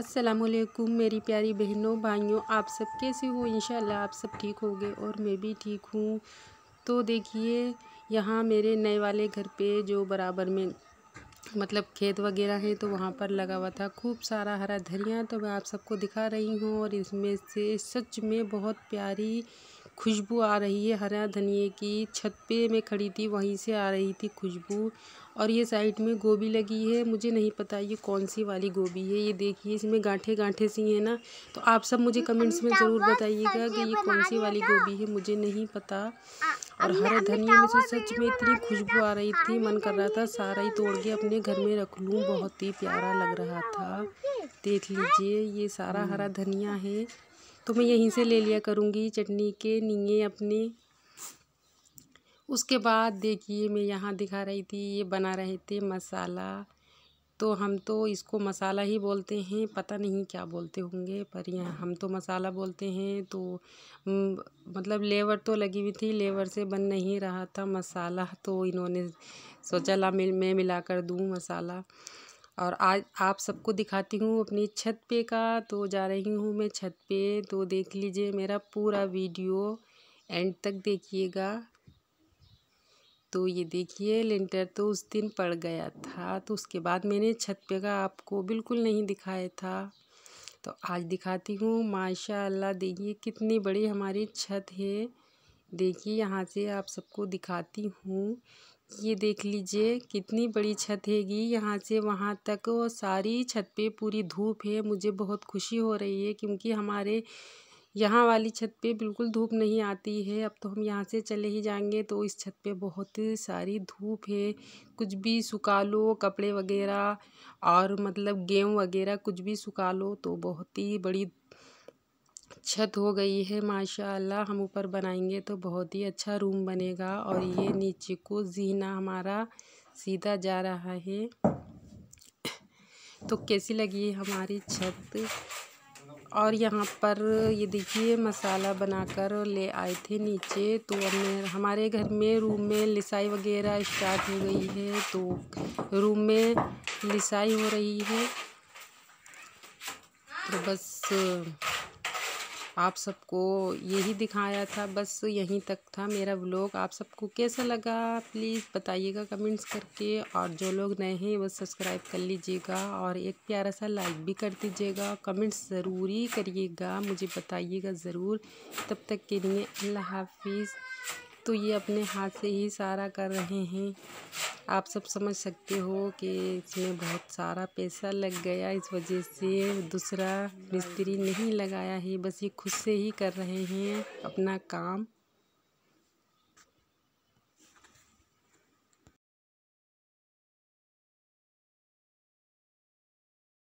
असलकुम मेरी प्यारी बहनों भाइयों आप सब कैसे हो इंशाल्लाह आप सब ठीक होंगे और मैं भी ठीक हूँ तो देखिए यहाँ मेरे नए वाले घर पे जो बराबर में मतलब खेत वगैरह हैं तो वहाँ पर लगा हुआ था खूब सारा हरा धनिया तो मैं आप सबको दिखा रही हूँ और इसमें से सच में बहुत प्यारी खुशबू आ रही है हरा धनिए की छत पे मैं खड़ी थी वहीं से आ रही थी खुशबू और ये साइड में गोभी लगी है मुझे नहीं पता ये कौन सी वाली गोभी है ये देखिए इसमें गांठे गांठे सी है ना तो आप सब मुझे कमेंट्स में ज़रूर बताइएगा कि ये कौन सी वाली गोभी है मुझे नहीं पता और हरा धनिया में से सच में इतनी खुशबू आ रही थी मन कर रहा था सारा ही तोड़ के अपने घर में रख लूँ बहुत ही प्यारा लग रहा था देख लीजिए ये सारा हम्म। हरा धनिया है तो मैं यहीं से ले लिया करूँगी चटनी के नींगे अपने उसके बाद देखिए मैं यहाँ दिखा रही थी ये बना रहे थे मसाला तो हम तो इसको मसाला ही बोलते हैं पता नहीं क्या बोलते होंगे पर यहाँ हम तो मसाला बोलते हैं तो मतलब लेवर तो लगी हुई थी लेवर से बन नहीं रहा था मसाला तो इन्होंने सोचा ला मिल मैं मिला कर दूँ मसाला और आज आप सबको दिखाती हूँ अपनी छत पे का तो जा रही हूँ मैं छत पे तो देख लीजिए मेरा पूरा वीडियो एंड तक देखिएगा तो ये देखिए लेंटर तो उस दिन पड़ गया था तो उसके बाद मैंने छत पे का आपको बिल्कुल नहीं दिखाया था तो आज दिखाती हूँ माशाल्लाह देखिए कितनी बड़ी हमारी छत है देखिए यहाँ से आप सबको दिखाती हूँ ये देख लीजिए कितनी बड़ी छत हैगी यहाँ से वहाँ तक वो सारी छत पे पूरी धूप है मुझे बहुत खुशी हो रही है क्योंकि हमारे यहाँ वाली छत पे बिल्कुल धूप नहीं आती है अब तो हम यहाँ से चले ही जाएंगे तो इस छत पे बहुत सारी धूप है कुछ भी सुखा लो कपड़े वगैरह और मतलब गेहूँ वगैरह कुछ भी सुखा लो तो बहुत ही बड़ी छत हो गई है माशाल्लाह हम ऊपर बनाएंगे तो बहुत ही अच्छा रूम बनेगा और ये नीचे को जीना हमारा सीधा जा रहा है तो कैसी लगी है हमारी छत और यहाँ पर ये देखिए मसाला बनाकर ले आए थे नीचे तो हमने हमारे घर में रूम में लिसाई वगैरह स्टार्ट हो गई है तो रूम में लिसाई हो रही है तो बस आप सबको यही दिखाया था बस यहीं तक था मेरा व्लॉग आप सबको कैसा लगा प्लीज़ बताइएगा कमेंट्स करके और जो लोग नए हैं वो सब्सक्राइब कर लीजिएगा और एक प्यारा सा लाइक भी कर दीजिएगा कमेंट्स ज़रूरी करिएगा मुझे बताइएगा ज़रूर तब तक के लिए अल्लाह हाफिज़ तो ये अपने हाथ से ही सारा कर रहे हैं आप सब समझ सकते हो कि इसमें बहुत सारा पैसा लग गया इस वजह से दूसरा मिस्त्री नहीं लगाया है बस ये खुद से ही कर रहे हैं अपना काम